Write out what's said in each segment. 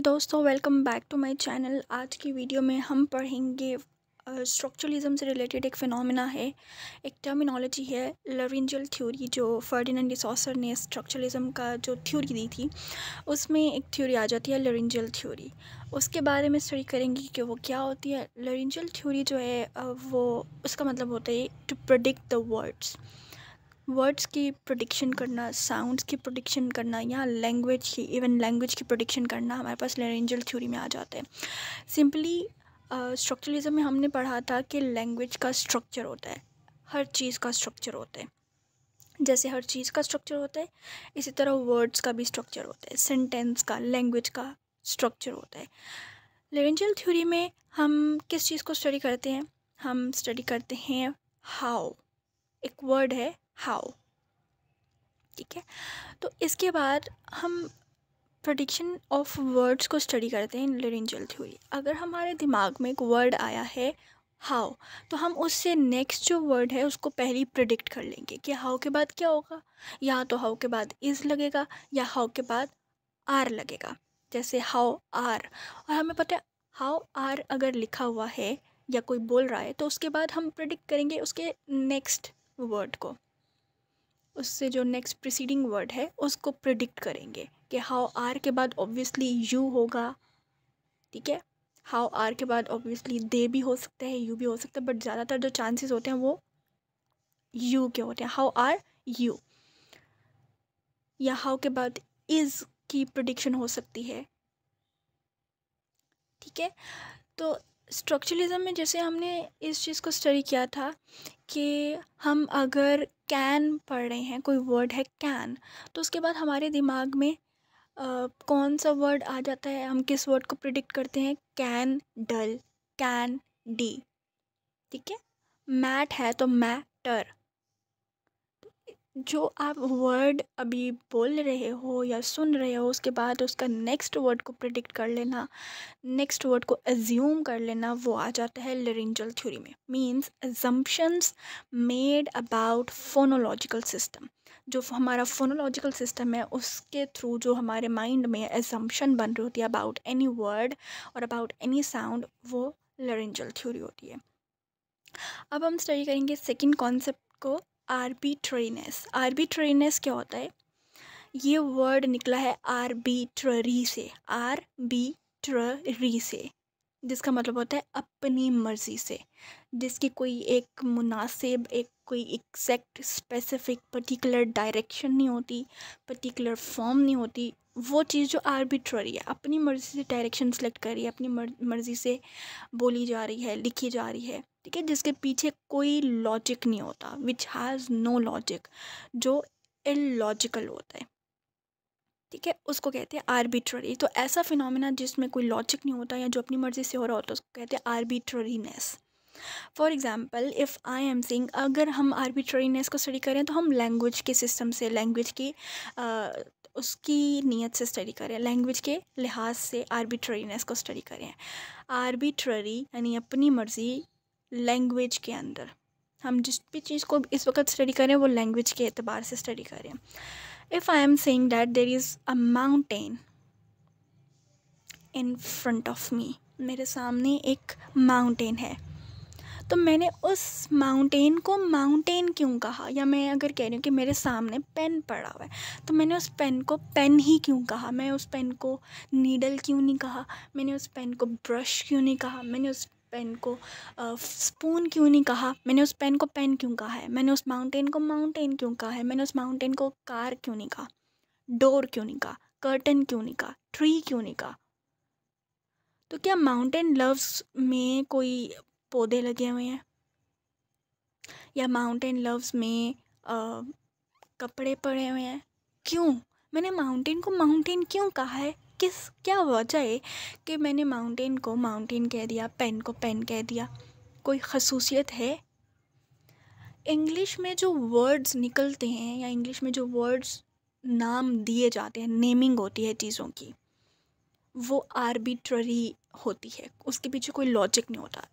जी दोस्तों welcome back to my channel आज की वीडियो में हम पढ़ेंगे स्ट्रक्चरलिज्म से रिलेटेड एक फ़िनोमेना है एक टर्मिनोलॉजी है लरिंजल थ्योरी जो फर्डिनेंड डिसोसर ने स्ट्रक्चरलिज्म का जो थ्योरी दी थी उसमें एक थ्योरी आ जाती है लरिंजल थ्योरी उसके बारे में स्टडी करेंगे कि वो क्या होती है लरिंजल थ्योरी जो है वो उसका मतलब होता है to predict the words words की प्रोडिक्शन करना साउंड्स की प्रोडिक्शन करना या लैंग्वेज की इवन लैंग्वेज की प्रोडिक्शन करना हमारे पास लेरेंजल थ्योरी में आ जाते हैं सिंपली स्ट्रक्चरलिज्म में हमने पढ़ा था कि लैंग्वेज का स्ट्रक्चर होता है हर चीज़ का स्ट्रक्चर होता है जैसे हर चीज़ का स्ट्रक्चर होता है इसी तरह वर्ड्स का भी स्ट्रक्चर होता है सेंटेंस का लैंग्वेज का स्ट्रक्चर होता है लेरेंजल थ्योरी में हम किस चीज़ को स्टडी करते हैं हम स्टडी करते हैं हाउ एक वर्ड है हाउ ठीक है तो इसके बाद हम प्रडिक्शन ऑफ वर्ड्स को स्टडी करते हैं लरेंजल थ्योरी अगर हमारे दिमाग में एक वर्ड आया है हाउ तो हम उससे नेक्स्ट जो वर्ड है उसको पहली प्रडिक्ट कर लेंगे कि हाउ के बाद क्या होगा या तो हाउ के बाद इज़ लगेगा या हाउ के बाद आर लगेगा जैसे हाउ आर और हमें पता है हाउ आर अगर लिखा हुआ है या कोई बोल रहा है तो उसके बाद हम प्रडिक्ट करेंगे उसके नेक्स्ट वर्ड को उससे जो नेक्स्ट प्रिसीडिंग वर्ड है उसको प्रिडिक्ट करेंगे कि हाउ आर के बाद ऑब्वियसली यू होगा ठीक है हाउ आर के बाद ऑब्वियसली दे भी हो सकता है यू भी हो सकता है बट ज़्यादातर जो चांसेस होते हैं वो यू के होते हैं हाउ आर यू या हाउ के बाद इज़ की प्रडिक्शन हो सकती है ठीक है तो स्ट्रक्चरलिज्म में जैसे हमने इस चीज़ को स्टडी किया था कि हम अगर कैन पढ़ रहे हैं कोई वर्ड है कैन तो उसके बाद हमारे दिमाग में आ, कौन सा वर्ड आ जाता है हम किस वर्ड को प्रिडिक्ट करते हैं कैन डल कैन डी ठीक है मैट है तो मैटर जो आप वर्ड अभी बोल रहे हो या सुन रहे हो उसके बाद उसका नेक्स्ट वर्ड को प्रिडिक्ट कर लेना नेक्स्ट वर्ड को एज्यूम कर लेना वो आ जाता है लरिंजल थ्योरी में means assumptions made about phonological system जो हमारा फोनोलॉजिकल सिस्टम है उसके थ्रू जो हमारे माइंड में एजम्पन बन रही होती है अबाउट एनी वर्ड और अबाउट एनी साउंड वो लरिंजल थ्योरी होती है अब हम स्टडी करेंगे सेकेंड कॉन्सेप्ट को आर्बिट्रेनेस आर्बिट्रेनेस क्या होता है ये वर्ड निकला है आर्बिट्ररी से आर बी री से जिसका मतलब होता है अपनी मर्ज़ी से जिसकी कोई एक मुनासिब एक कोई एक्जैक्ट स्पेसिफिक पर्टिकुलर डायरेक्शन नहीं होती पर्टिकुलर फॉर्म नहीं होती वो चीज़ जो आर्बिट्ररी है अपनी मर्ज़ी से डायरेक्शन सेलेक्ट कर रही है अपनी मर्ज़ी से बोली जा रही है लिखी जा रही है ठीक है जिसके पीछे कोई लॉजिक नहीं होता विच हैज़ नो लॉजिक जो इलॉजिकल होता है ठीक है उसको कहते हैं आर्बिट्ररी तो ऐसा फिनोमिना जिसमें कोई लॉजिक नहीं होता या जो अपनी मर्ज़ी से हो रहा होता है उसको कहते हैं arbitrariness for example if I am sing अगर हम आर्बिट्ररीनेस को स्टडी करें तो हम लैंग्वेज के सिस्टम से लैंग्वेज की उसकी नीयत से स्टडी करें लैंग्वेज के लिहाज से आर्बिट्ररीनेस को स्टडी करें आर्बिट्ररी यानी अपनी मर्ज़ी लैंग्वेज के अंदर हम जिस भी चीज़ को इस वक्त स्टडी करें वो लैंग्वेज के अतबार से स्टडी करें if I am saying that there is a mountain in front of me मेरे सामने एक माउंटेन है तो मैंने उस माउंटेन को माउंटेन क्यों कहा या मैं अगर कह रही हूँ कि मेरे सामने पेन पड़ा हुआ है तो मैंने उस पेन को पेन ही क्यों कहा मैं उस पेन को नीडल क्यों नहीं कहा मैंने उस पेन को ब्रश क्यों नहीं कहा मैंने उस पेन को स्पून क्यों नहीं कहा मैंने उस पेन को पेन क्यों कहा है मैंने उस माउंटेन को माउंटेन क्यों कहा है मैंने उस माउंटेन को कार क्यों नहीं कहा डोर क्यों नहीं कहा कर्टन क्यों नहीं कहा ट्री क्यों नहीं कहा तो क्या माउंटेन लव्स में कोई पौधे लगे हुए हैं या माउंटेन लव्स में आ, कपड़े पड़े हुए हैं क्यों मैंने माउंटेन को माउंटेन क्यों कहा है किस क्या वजह है कि मैंने माउंटेन को माउंटेन कह दिया पेन को पेन कह दिया कोई खसूसियत है इंग्लिश में जो वर्ड्स निकलते हैं या इंग्लिश में जो वर्ड्स नाम दिए जाते हैं नेमिंग होती है चीज़ों की वो आर्बिट्ररी होती है उसके पीछे कोई लॉजिक नहीं होता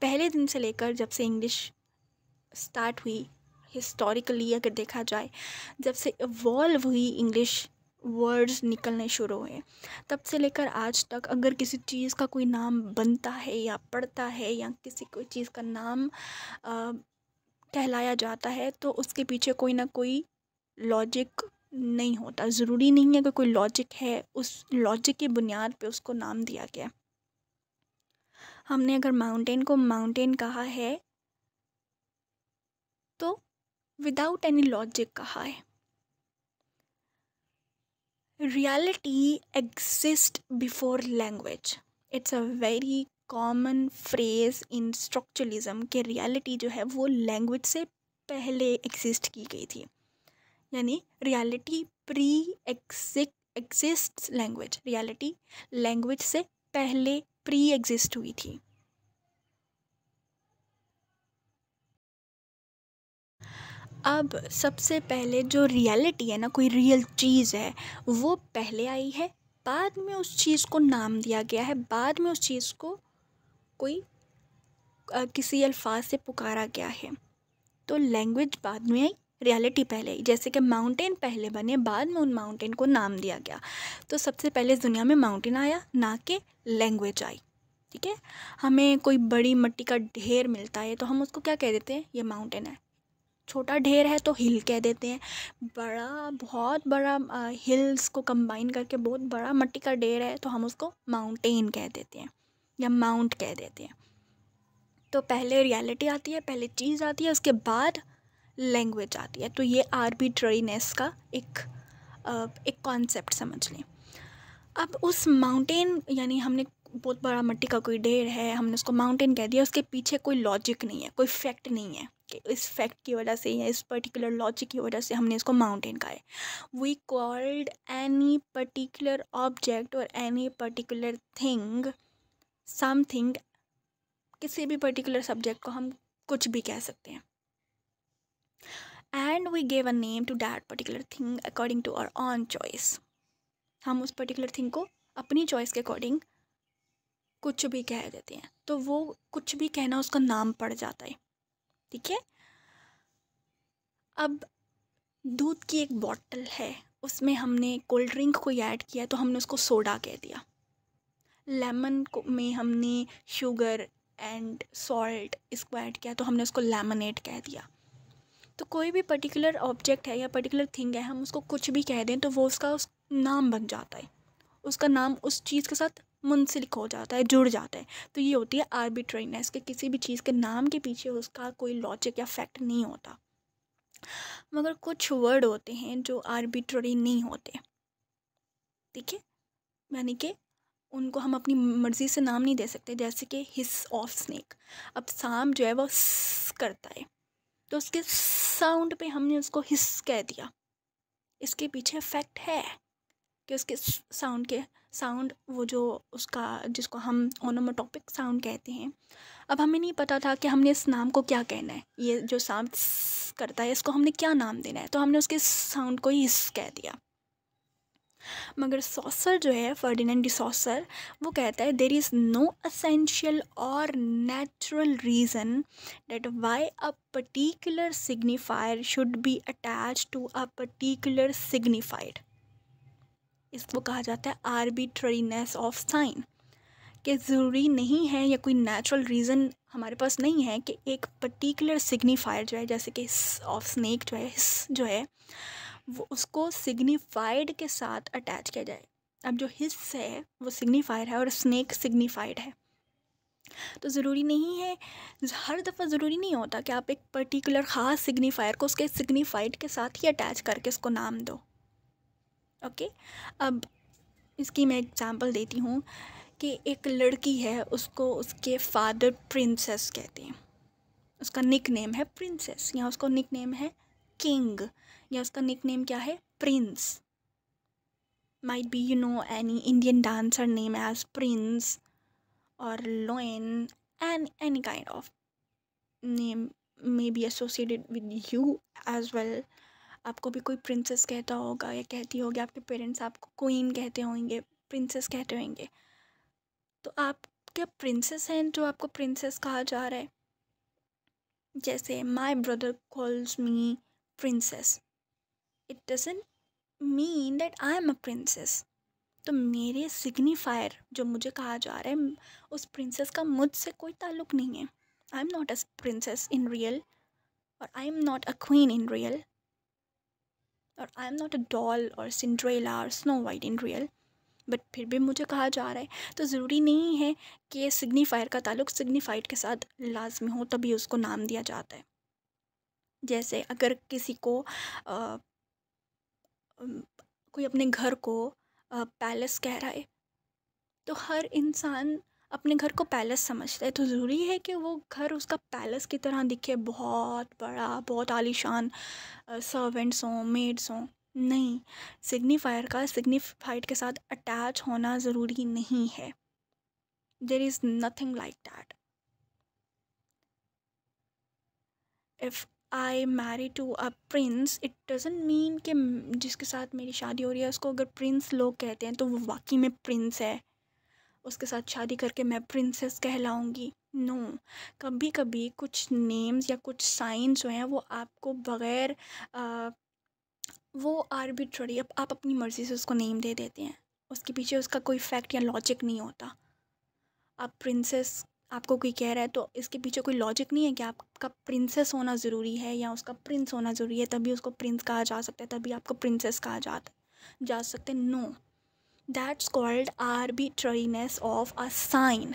पहले दिन से लेकर जब से इंग्लिश स्टार्ट हुई हिस्टोरिकली अगर देखा जाए जब से इवॉल्व हुई इंग्लिश वर्ड्स निकलने शुरू हुए तब से लेकर आज तक अगर किसी चीज़ का कोई नाम बनता है या पड़ता है या किसी कोई चीज़ का नाम आ, कहलाया जाता है तो उसके पीछे कोई ना कोई लॉजिक नहीं होता ज़रूरी नहीं है कि कोई लॉजिक है उस लॉजिक की बुनियाद पे उसको नाम दिया गया हमने अगर माउंटेन को माउंटेन कहा है तो विदाउट एनी लॉजिक कहा है reality exist before language it's a very common phrase in structuralism के रियलिटी जो है वो लैंग्वेज से पहले एग्जिस्ट की गई थी यानी reality pre exist language reality language से पहले प्री एग्जिस्ट हुई थी अब सबसे पहले जो रियलिटी है ना कोई रियल चीज़ है वो पहले आई है बाद में उस चीज़ को नाम दिया गया है बाद में उस चीज़ को कोई किसी अल्फाज से पुकारा गया है तो लैंग्वेज बाद में आई रियलिटी पहले जैसे कि माउंटेन पहले बने बाद में उन माउंटेन को नाम दिया गया तो सबसे पहले इस दुनिया में माउंटेन आया ना कि लैंग्वेज आई ठीक है हमें कोई बड़ी मट्टी का ढेर मिलता है तो हम उसको क्या कह देते हैं ये माउंटेन है छोटा ढेर है तो हिल कह देते हैं बड़ा बहुत बड़ा आ, हिल्स को कंबाइन करके बहुत बड़ा मट्टी का ढेर है तो हम उसको माउंटेन कह देते हैं या माउंट कह देते हैं तो पहले रियलिटी आती है पहले चीज़ आती है उसके बाद लैंग्वेज आती है तो ये आर्बिट्ररीनेस का एक एक कॉन्सेप्ट समझ लें अब उस माउंटेन यानी हमने बहुत बड़ा मट्टी का कोई ढेर है हमने उसको माउंटेन कह दिया उसके पीछे कोई लॉजिक नहीं है कोई फैक्ट नहीं है कि इस फैक्ट की वजह से या इस पर्टिकुलर लॉजिक की वजह से हमने इसको माउंटेन कहा है we called any particular object और एनी पर्टिकुलर थिंग समथिंग किसी भी पर्टिकुलर सब्जेक्ट को हम कुछ भी कह सकते हैं and we gave a name to that particular thing according to our own choice हम उस पर्टिकुलर थिंग को अपनी चॉइस के अकॉर्डिंग कुछ भी कह देते हैं तो वो कुछ भी कहना उसका नाम पड़ जाता है ठीक है अब दूध की एक बॉटल है उसमें हमने कोल्ड ड्रिंक को ऐड किया तो हमने उसको सोडा कह दिया लेमन को में हमने शुगर एंड सॉल्ट इसको ऐड किया तो हमने उसको लेमनेट कह दिया तो कोई भी पर्टिकुलर ऑब्जेक्ट है या पर्टिकुलर थिंग है हम उसको कुछ भी कह दें तो वो उसका उस नाम बन जाता है उसका नाम उस चीज़ के साथ मुंसलिक हो जाता है जुड़ जाता है तो ये होती है आर्बिट्रेनेस के किसी भी चीज़ के नाम के पीछे उसका कोई लॉजिक या फैक्ट नहीं होता मगर कुछ वर्ड होते हैं जो आर्बिट्ररी नहीं होते ठीक है यानी कि उनको हम अपनी मर्ज़ी से नाम नहीं दे सकते जैसे कि हिस ऑफ स्नेक अब सांप जो है वो करता है तो उसके साउंड पे हमने उसको हिस कह दिया इसके पीछे फैक्ट है कि उसके साउंड के साउंड वो जो उसका जिसको हम ओनोमोटोपिक साउंड कहते हैं अब हमें नहीं पता था कि हमने इस नाम को क्या कहना है ये जो साउंड करता है इसको हमने क्या नाम देना है तो हमने उसके साउंड को ही हिस कह दिया मगर सॉसर जो है फर्डिनेंड डी सॉसर वो कहता है देर इज़ नो असेंशियल और natural reason that why a particular signifier should be attach to a particular signified इसको कहा जाता है आर्बिट्रीनेस ऑफ साइन कि ज़रूरी नहीं है या कोई नेचुरल रीज़न हमारे पास नहीं है कि एक पर्टिकुलर सिग्निफायर जो है जैसे कि ऑफ स्नैक जो है जो है वो उसको सिग्निफाइड के साथ अटैच किया जाए अब जो हिस्स है वो सिग्निफायर है और स्नैक सिग्निफाइड है तो ज़रूरी नहीं है हर दफ़ा ज़रूरी नहीं होता कि आप एक पर्टिकुलर ख़ास सिग्निफायर को उसके सिग्निफाइड के साथ ही अटैच करके उसको नाम दो ओके अब इसकी मैं एग्ज़ाम्पल देती हूँ कि एक लड़की है उसको उसके फादर प्रिंसेस कहते हैं उसका निक नेम है प्रिंसेस या उसको निक नेम है किंग या उसका निक नेम क्या है prince might be you know any Indian dancer name as prince और लोइन and any kind of name may be associated with you as well आपको भी कोई प्रिंसेस कहता होगा या कहती होगी आपके पेरेंट्स आपको क्वीन कहते होंगे प्रिंसेस कहते होंगे तो आप क्या प्रिंसेस हैं जो आपको प्रिंसेस कहा जा रहा है जैसे my brother calls me princess it doesn't mean that I am a princess तो मेरे सिग्निफायर जो मुझे कहा जा रहा है उस प्रिंसेस का मुझसे कोई ताल्लुक नहीं है I am not a princess in real और I am not a queen in real और I am not a doll और सिंड्रेला और snow white in real but फिर भी मुझे कहा जा रहा है तो ज़रूरी नहीं है कि सिग्निफायर का ताल्लुक सिग्निफाइड के साथ लाजमी हो तभी उसको नाम दिया जाता है जैसे अगर किसी को आ, कोई अपने घर को पैलेस कह रहा है तो हर इंसान अपने घर को पैलेस समझता है तो ज़रूरी है कि वो घर उसका पैलेस की तरह दिखे बहुत बड़ा बहुत आलीशान सर्वेंट्स हों मेड्स हों नहीं सिग्निफायर का सिग्निफाइड के साथ अटैच होना ज़रूरी नहीं है there is nothing like that if I marry to a prince it doesn't mean कि जिसके साथ मेरी शादी हो रही है उसको अगर प्रिंस लोग कहते हैं तो वो वाकई में प्रिंस है उसके साथ शादी करके मैं प्रिंसेस कहलाऊँगी नो no. कभी कभी कुछ नेम्स या कुछ साइंस जो हैं वो आपको बग़ैर वो आर्बिट्ररी अब आप अपनी मर्ज़ी से उसको नेम दे देते हैं उसके पीछे उसका कोई फैक्ट या लॉजिक नहीं होता आप प्रिंसेस आपको कोई कह रहा है तो इसके पीछे कोई लॉजिक नहीं है कि आपका प्रिंसेस होना ज़रूरी है या उसका प्रिंस होना ज़रूरी है तभी उसको प्रिंस कहा जा सकता है तभी आपको प्रिंसेस कहा जा जा सकते no that's called arbitrariness of a sign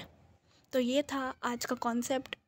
तो ये था आज का कॉन्सेप्ट